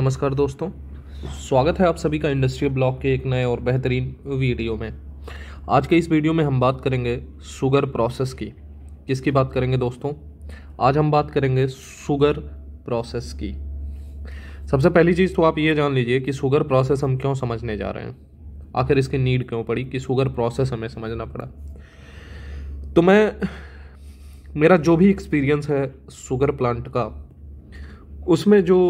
नमस्कार दोस्तों स्वागत है आप सभी का इंडस्ट्रियल ब्लॉग के एक नए और बेहतरीन वीडियो में आज के इस वीडियो में हम बात करेंगे शुगर प्रोसेस की किसकी बात करेंगे दोस्तों आज हम बात करेंगे शुगर प्रोसेस की सबसे पहली चीज़ तो आप ये जान लीजिए कि शुगर प्रोसेस हम क्यों समझने जा रहे हैं आखिर इसकी नीड क्यों पड़ी कि शुगर प्रोसेस हमें समझना पड़ा तो मैं मेरा जो भी एक्सपीरियंस है शुगर प्लांट का उसमें जो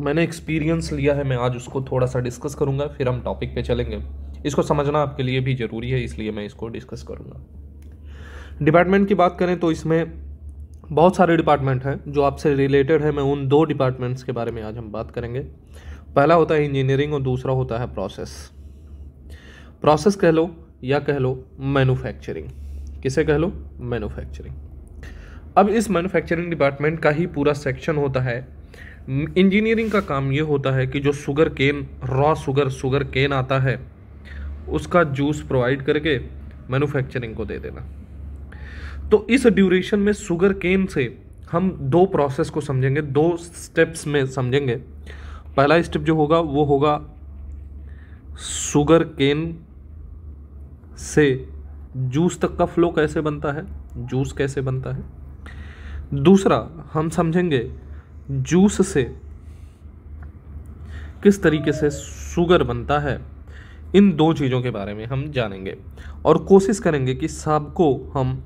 मैंने एक्सपीरियंस लिया है मैं आज उसको थोड़ा सा डिस्कस करूँगा फिर हम टॉपिक पे चलेंगे इसको समझना आपके लिए भी ज़रूरी है इसलिए मैं इसको डिस्कस करूँगा डिपार्टमेंट की बात करें तो इसमें बहुत सारे डिपार्टमेंट हैं जो आपसे रिलेटेड है मैं उन दो डिपार्टमेंट्स के बारे में आज हम बात करेंगे पहला होता है इंजीनियरिंग और दूसरा होता है प्रोसेस प्रोसेस कह लो या कह लो मैन्युफैक्चरिंग किसे कह लो मैन्युफैक्चरिंग अब इस मैन्युफैक्चरिंग डिपार्टमेंट का ही पूरा सेक्शन होता है इंजीनियरिंग का काम ये होता है कि जो sugarcane raw sugar sugarcane आता है उसका जूस प्रोवाइड करके मैन्युफैक्चरिंग को दे देना तो इस ड्यूरेशन में शुगर केन से हम दो प्रोसेस को समझेंगे दो स्टेप्स में समझेंगे पहला स्टेप जो होगा वो होगा शुगर केन से जूस तक का फ्लो कैसे बनता है जूस कैसे बनता है दूसरा हम समझेंगे जूस से किस तरीके से शुगर बनता है इन दो चीज़ों के बारे में हम जानेंगे और कोशिश करेंगे कि सबको हम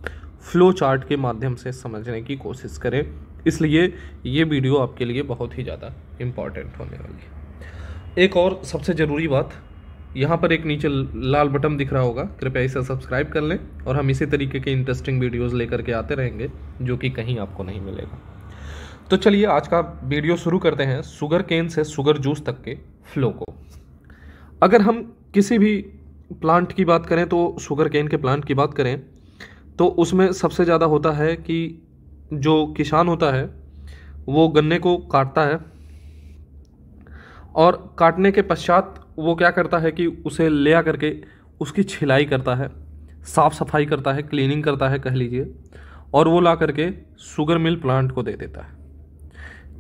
फ्लो चार्ट के माध्यम से समझने की कोशिश करें इसलिए ये वीडियो आपके लिए बहुत ही ज़्यादा इम्पॉर्टेंट होने वाली है एक और सबसे ज़रूरी बात यहाँ पर एक नीचे लाल बटन दिख रहा होगा कृपया इसे सब्सक्राइब कर लें और हम इसी तरीके के इंटरेस्टिंग वीडियोस लेकर के आते रहेंगे जो कि कहीं आपको नहीं मिलेगा तो चलिए आज का वीडियो शुरू करते हैं शुगर केन से शुगर जूस तक के फ्लो को अगर हम किसी भी प्लांट की बात करें तो शुगर केन के प्लांट की बात करें तो उसमें सबसे ज़्यादा होता है कि जो किसान होता है वो गन्ने को काटता है और काटने के पश्चात वो क्या करता है कि उसे ले आ करके उसकी छिलाई करता है साफ़ सफाई करता है क्लीनिंग करता है कह लीजिए और वो ला करके शुगर मिल प्लांट को दे देता है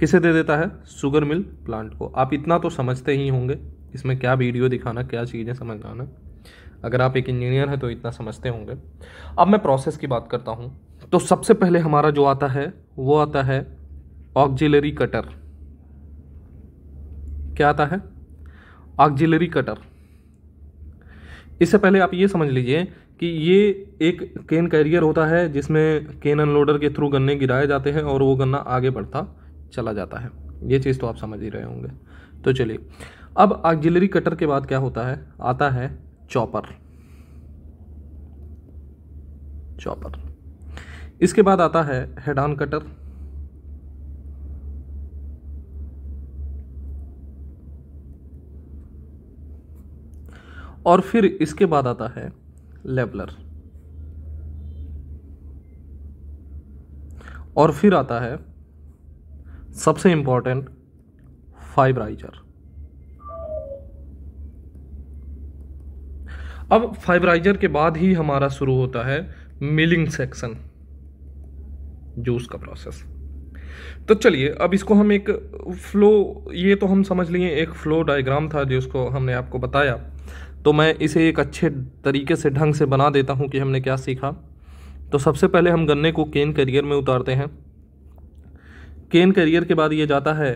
किसे दे देता है शुगर मिल प्लांट को आप इतना तो समझते ही होंगे इसमें क्या वीडियो दिखाना क्या चीज़ें समझाना अगर आप एक इंजीनियर हैं तो इतना समझते होंगे अब मैं प्रोसेस की बात करता हूँ तो सबसे पहले हमारा जो आता है वो आता है ऑक्जिलरी कटर क्या आता है ऑक्जिलरी कटर इससे पहले आप ये समझ लीजिए कि ये एक केन कैरियर होता है जिसमें केन अनलोडर के थ्रू गन्ने गिराए जाते हैं और वो गन्ना आगे बढ़ता चला जाता है ये चीज़ तो आप समझ ही रहे होंगे तो चलिए अब आगजिलरी कटर के बाद क्या होता है आता है चॉपर चॉपर इसके बाद आता है हेडान कटर और फिर इसके बाद आता है लेबलर और फिर आता है सबसे इंपॉर्टेंट फाइबराइजर अब फाइबराइजर के बाद ही हमारा शुरू होता है मिलिंग सेक्शन जूस का प्रोसेस तो चलिए अब इसको हम एक फ्लो ये तो हम समझ लिए एक फ्लो डायग्राम था जो उसको हमने आपको बताया तो मैं इसे एक अच्छे तरीके से ढंग से बना देता हूँ कि हमने क्या सीखा तो सबसे पहले हम गन्ने को केन करियर में उतारते हैं केन करियर के बाद ये जाता है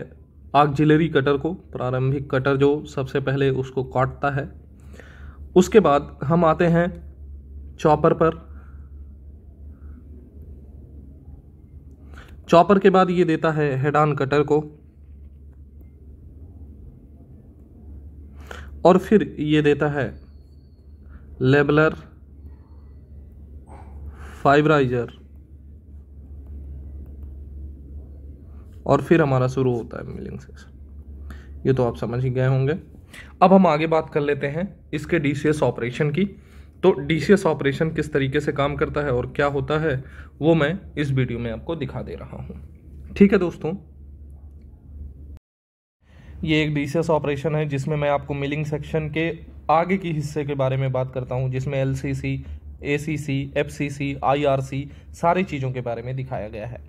आगजिलरी कटर को प्रारंभिक कटर जो सबसे पहले उसको काटता है उसके बाद हम आते हैं चॉपर पर चॉपर के बाद ये देता है हेडान कटर को और फिर ये देता है लेबलर फाइबराइजर और फिर हमारा शुरू होता है मिलिंग सेक्शन ये तो आप समझ ही गए होंगे अब हम आगे बात कर लेते हैं इसके डी ऑपरेशन की तो डी ऑपरेशन किस तरीके से काम करता है और क्या होता है वो मैं इस वीडियो में आपको दिखा दे रहा हूँ ठीक है दोस्तों ये एक डी ऑपरेशन है जिसमें मैं आपको मिलिंग सेक्शन के आगे की हिस्से के बारे में बात करता हूँ जिसमें L C C A C C F C C I R C सारी चीज़ों के बारे में दिखाया गया है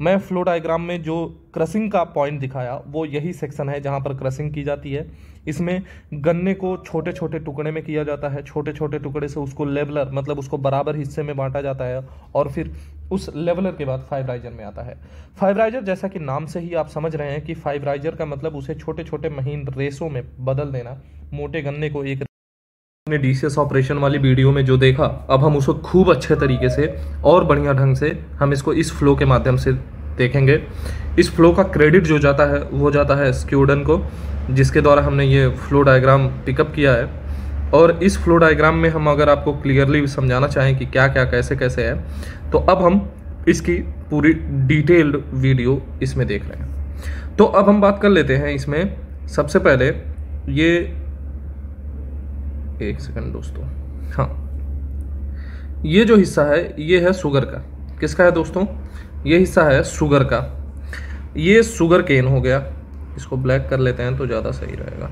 मैं फ्लो डायग्राम में जो क्रसिंग का पॉइंट दिखाया वो यही सेक्शन है जहाँ पर क्रसिंग की जाती है इसमें गन्ने को छोटे छोटे टुकड़े में किया जाता है छोटे छोटे टुकड़े से उसको लेवलर मतलब उसको बराबर हिस्से में बांटा जाता है और फिर उस लेवलर के बाद फाइबराइजर में आता है फाइबराइजर जैसा कि नाम से ही आप समझ रहे हैं कि फाइबराइजर का मतलब उसे छोटे छोटे महीन रेसों में बदल देना मोटे गन्ने को एक आपने डी ऑपरेशन वाली वीडियो में जो देखा अब हम उसको खूब अच्छे तरीके से और बढ़िया ढंग से हम इसको इस फ्लो के माध्यम से देखेंगे इस फ्लो का क्रेडिट जो जाता है वो जाता है स्क्यूडन को जिसके द्वारा हमने ये फ्लो डायग्राम पिकअप किया है और इस फ्लो डायग्राम में हम अगर आपको क्लियरली समझाना चाहें कि क्या क्या कैसे कैसे है तो अब हम इसकी पूरी डिटेल्ड वीडियो इसमें देख रहे हैं तो अब हम बात कर लेते हैं इसमें सबसे पहले ये एक सेकंड दोस्तों हाँ ये जो हिस्सा है ये है शुगर का किसका है दोस्तों ये हिस्सा है शुगर का ये शुगर केन हो गया इसको ब्लैक कर लेते हैं तो ज़्यादा सही रहेगा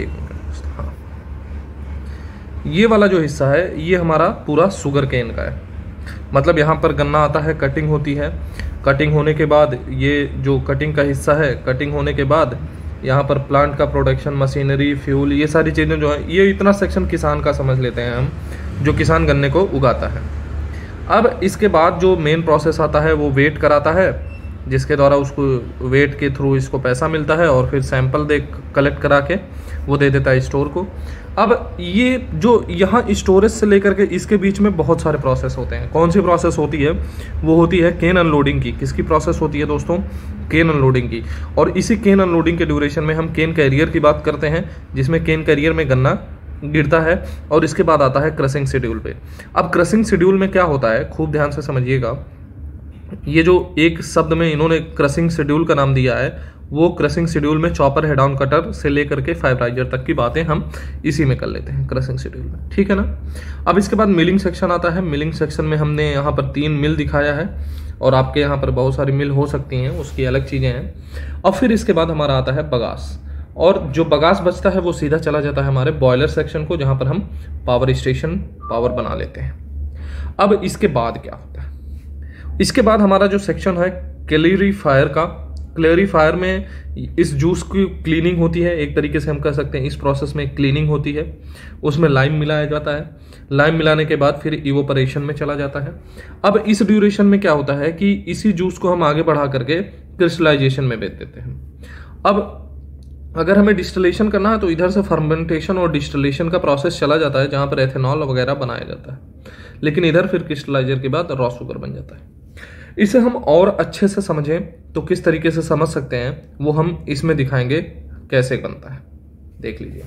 एक मिनट हाँ ये वाला जो हिस्सा है ये हमारा पूरा शुगर केन का है मतलब यहाँ पर गन्ना आता है कटिंग होती है कटिंग होने के बाद ये जो कटिंग का हिस्सा है कटिंग होने के बाद यहाँ पर प्लांट का प्रोडक्शन मशीनरी फ्यूल ये सारी चीज़ें जो हैं ये इतना सेक्शन किसान का समझ लेते हैं हम जो किसान गन्ने को उगाता है अब इसके बाद जो मेन प्रोसेस आता है वो वेट कराता है जिसके द्वारा उसको वेट के थ्रू इसको पैसा मिलता है और फिर सैंपल दे कलेक्ट करा के वो दे देता है स्टोर को अब ये जो यहाँ स्टोरेज से लेकर के इसके बीच में बहुत सारे प्रोसेस होते हैं कौन सी प्रोसेस होती है वो होती है केन अनलोडिंग की किसकी प्रोसेस होती है दोस्तों केन अनलोडिंग की और इसी केन अनलोडिंग के ड्यूरेशन में हम केन कैरियर की बात करते हैं जिसमें केन कैरियर में गन्ना गिरता है और इसके बाद आता है क्रसिंग शेड्यूल पर अब क्रसिंग शेड्यूल में क्या होता है खूब ध्यान से समझिएगा ये जो एक शब्द में इन्होंने क्रसिंग शेड्यूल का नाम दिया है वो क्रसिंग शेड्यूल में चॉपर हेडाउन कटर से लेकर के फाइबराइजर तक की बातें हम इसी में कर लेते हैं क्रसिंग शेड्यूल में ठीक है ना अब इसके बाद मिलिंग सेक्शन आता है मिलिंग सेक्शन में हमने यहाँ पर तीन मिल दिखाया है और आपके यहाँ पर बहुत सारी मिल हो सकती हैं उसकी अलग चीज़ें हैं और फिर इसके बाद हमारा आता है बगास और जो बगास बचता है वो सीधा चला जाता है हमारे बॉयलर सेक्शन को जहाँ पर हम पावर स्टेशन पावर बना लेते हैं अब इसके बाद क्या होता है इसके बाद हमारा जो सेक्शन है फायर का क्लेरिफायर में इस जूस की क्लीनिंग होती है एक तरीके से हम कह सकते हैं इस प्रोसेस में क्लीनिंग होती है उसमें लाइम मिलाया जाता है लाइम मिलाने के बाद फिर इवोपरेशन में चला जाता है अब इस ड्यूरेशन में क्या होता है कि इसी जूस को हम आगे बढ़ा करके क्रिस्टलाइजेशन में बेच देते हैं अब अगर हमें डिस्टलेशन करना है तो इधर से फर्मेंटेशन और डिस्टलेशन का प्रोसेस चला जाता है जहाँ पर एथेनॉल वगैरह बनाया जाता है लेकिन इधर फिर क्रिस्टलाइजर के बाद रॉ शुगर बन जाता है इसे हम और अच्छे से समझें तो किस तरीके से समझ सकते हैं वो हम इसमें दिखाएंगे कैसे बनता है देख लीजिए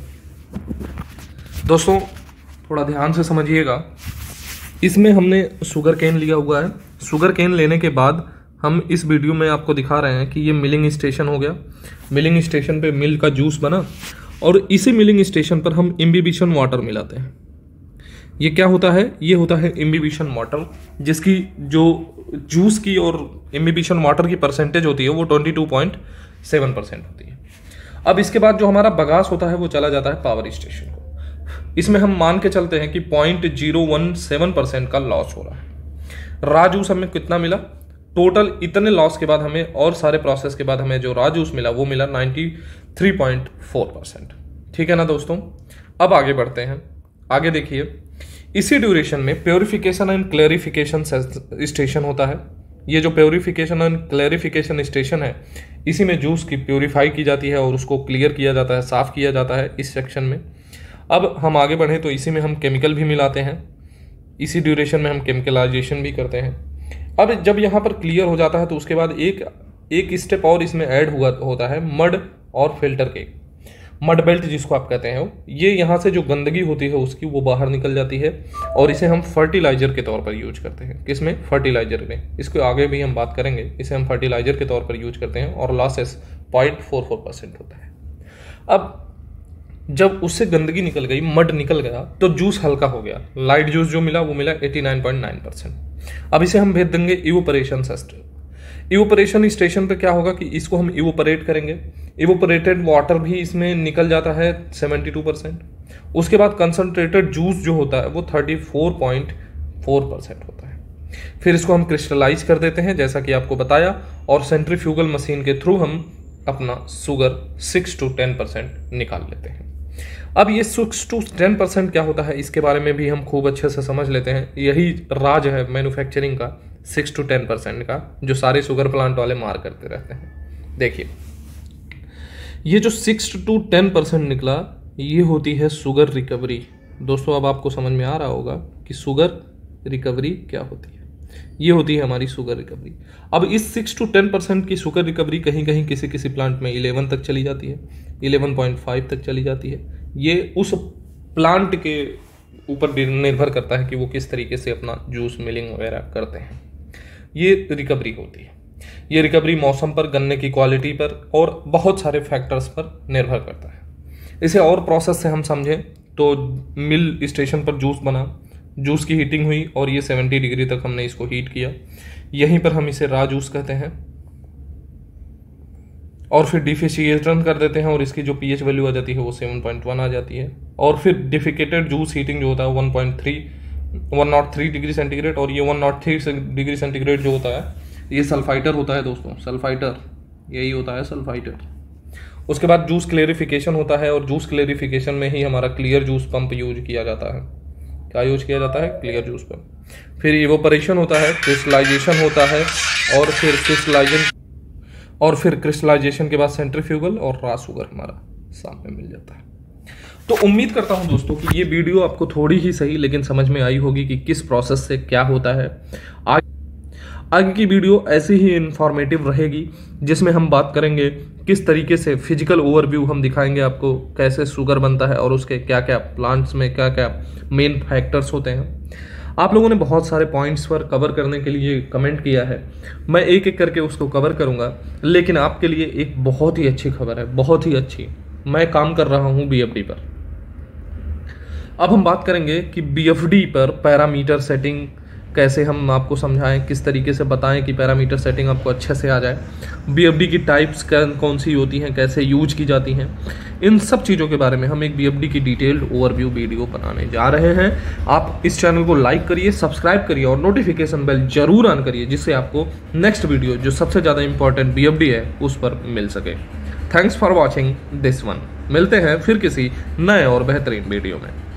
दोस्तों थोड़ा ध्यान से समझिएगा इसमें हमने शुगर केन लिया हुआ है शुगर केन लेने के बाद हम इस वीडियो में आपको दिखा रहे हैं कि ये मिलिंग स्टेशन हो गया मिलिंग स्टेशन पे मिल का जूस बना और इसी मिलिंग स्टेशन पर हम इम्बिबिशन वाटर मिलाते हैं ये क्या होता है ये होता है इम्बिबिशन वाटर जिसकी जो जूस की और इम्बिबिशन वाटर की परसेंटेज होती है वो twenty two point seven percent होती है अब इसके बाद जो हमारा बगास होता है वो चला जाता है पावर स्टेशन को इसमें हम मान के चलते हैं कि point zero one seven percent का लॉस हो रहा है रा जूस हमें कितना मिला टोटल इतने लॉस के बाद हमें और सारे प्रोसेस के बाद हमें जो रा जूस मिला वो मिला ninety three point four percent ठीक है ना दोस्तों अब आगे बढ़ते हैं आगे देखिए इसी ड्यूरेशन में प्योरिफिकेशन एंड क्लेरिफिकेशन स्टेशन होता है ये जो प्योरिफिकेशन एंड क्लेरिफिकेशन स्टेशन है इसी में जूस की प्योरीफाई की जाती है और उसको क्लियर किया जाता है साफ़ किया जाता है इस सेक्शन में अब हम आगे बढ़ें तो इसी में हम केमिकल भी मिलाते हैं इसी ड्यूरेशन में हम केमिकलाइजेशन भी करते हैं अब जब यहाँ पर क्लियर हो जाता है तो उसके बाद एक एक स्टेप और इसमें ऐड हुआ होता है मड और फिल्टर केक मड बेल्ट जिसको आप कहते हैं ये यहाँ से जो गंदगी होती है उसकी वो बाहर निकल जाती है और इसे हम फर्टिलाइजर के तौर पर यूज करते हैं किसमें फर्टिलाइजर में इसके आगे भी हम बात करेंगे इसे हम फर्टिलाइजर के तौर पर यूज करते हैं और losses point four four percent होता है अब जब उससे गंदगी निकल गई मड निकल गया तो जूस हल्का हो गया लाइट जूस जो मिला वो मिला eighty nine point nine percent अब इसे हम भेज देंगे इवोपरेशन इवोपरेशन स्टेशन पे क्या होगा कि इसको हम इवोपरेट करेंगे इवोपरेटेड वाटर भी इसमें निकल जाता है 72 परसेंट उसके बाद कंसनट्रेटेड जूस जो होता है वो 34.4 परसेंट होता है फिर इसको हम क्रिस्टलाइज कर देते हैं जैसा कि आपको बताया और सेंट्रीफ्यूगल मशीन के थ्रू हम अपना sugar six to ten percent निकाल लेते हैं अब ये सिक्स टू टेन परसेंट क्या होता है इसके बारे में भी हम खूब अच्छे से समझ लेते हैं यही राज है मैन्युफैक्चरिंग का सिक्स टू टेन परसेंट का जो सारे शुगर प्लांट वाले मार करते रहते हैं देखिए ये जो सिक्स टू टेन परसेंट निकला ये होती है शुगर रिकवरी दोस्तों अब आपको समझ में आ रहा होगा कि शुगर रिकवरी क्या होती है ये होती है हमारी शुगर रिकवरी अब इस सिक्स टू टेन परसेंट की शुगर रिकवरी कहीं कहीं किसी किसी प्लांट में इलेवन तक चली जाती है इलेवन पॉइंट फाइव तक चली जाती है ये उस प्लांट के ऊपर निर्भर करता है कि वो किस तरीके से अपना जूस मिलिंग वगैरह करते हैं ये रिकवरी होती है ये रिकवरी मौसम पर गन्ने की क्वालिटी पर और बहुत सारे फैक्टर्स पर निर्भर करता है इसे और प्रोसेस से हम समझें तो मिल स्टेशन पर जूस बना जूस की हीटिंग हुई और ये 70 डिग्री तक हमने इसको हीट किया यहीं पर हम इसे रा जूस कहते हैं और फिर डिफिशिएटन कर देते हैं और इसकी जो पीएच वैल्यू आ जाती है वो 7.1 आ जाती है और फिर डिफिकेटेड जूस हीटिंग जो होता है 1.3 one nought three degree centigrade और ये one nought three degree centigrade जो होता है ये सल्फाइटर होता है दोस्तों सल्फाइटर यही होता है सल्फाइटर उसके बाद जूस क्लेरिफिकेशन होता है और जूस क्लेरिफिकेशन में ही हमारा क्लियर जूस पंप यूज किया जाता है क्या यूज किया जाता है क्लियर जूस पंप फिर इवोपरेशन होता है क्रिस्टलाइजेशन होता है और फिर क्रिस्टलाइजन और फिर क्रिस्टलाइजेशन के बाद सेंट्रीफ्यूगल और रासुगर हमारा सामने मिल जाता है तो उम्मीद करता हूं दोस्तों कि ये वीडियो आपको थोड़ी ही सही लेकिन समझ में आई होगी कि किस प्रोसेस से क्या होता है आगे आगे की वीडियो ऐसी ही इन्फॉर्मेटिव रहेगी जिसमें हम बात करेंगे किस तरीके से फिजिकल ओवरव्यू हम दिखाएंगे आपको कैसे शुगर बनता है और उसके क्या क्या प्लांट्स में क्या क्या मेन फैक्टर्स होते हैं आप लोगों ने बहुत सारे पॉइंट्स पर कवर करने के लिए कमेंट किया है मैं एक एक करके उसको कवर करूंगा लेकिन आपके लिए एक बहुत ही अच्छी खबर है बहुत ही अच्छी मैं काम कर रहा हूँ बी पर अब हम बात करेंगे कि बी पर पैरामीटर सेटिंग कैसे हम आपको समझाएं किस तरीके से बताएं कि पैरामीटर सेटिंग आपको अच्छे से आ जाए बी की टाइप्स कौन सी होती हैं कैसे यूज की जाती हैं इन सब चीज़ों के बारे में हम एक बी की डिटेल्ड ओवरव्यू वीडियो बनाने जा रहे हैं आप इस चैनल को लाइक करिए सब्सक्राइब करिए और नोटिफिकेशन बेल जरूर ऑन करिए जिससे आपको नेक्स्ट वीडियो जो सबसे ज़्यादा इंपॉर्टेंट बी है उस पर मिल सके thanks for watching this one मिलते हैं फिर किसी नए और बेहतरीन वीडियो में